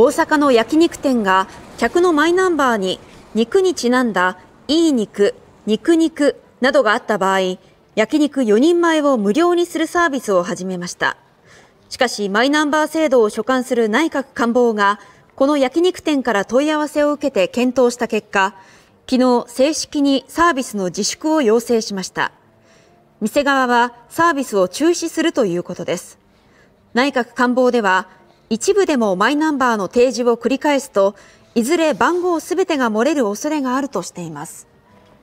大阪の焼肉店が客のマイナンバーに肉にちなんだいい肉、肉肉などがあった場合、焼肉4人前を無料にするサービスを始めました。しかし、マイナンバー制度を所管する内閣官房が、この焼肉店から問い合わせを受けて検討した結果、昨日正式にサービスの自粛を要請しました。店側はサービスを中止するということです。内閣官房では、一部でもマイナンバーの提示を繰り返すといずれ番号すべてが漏れる恐れがあるとしています。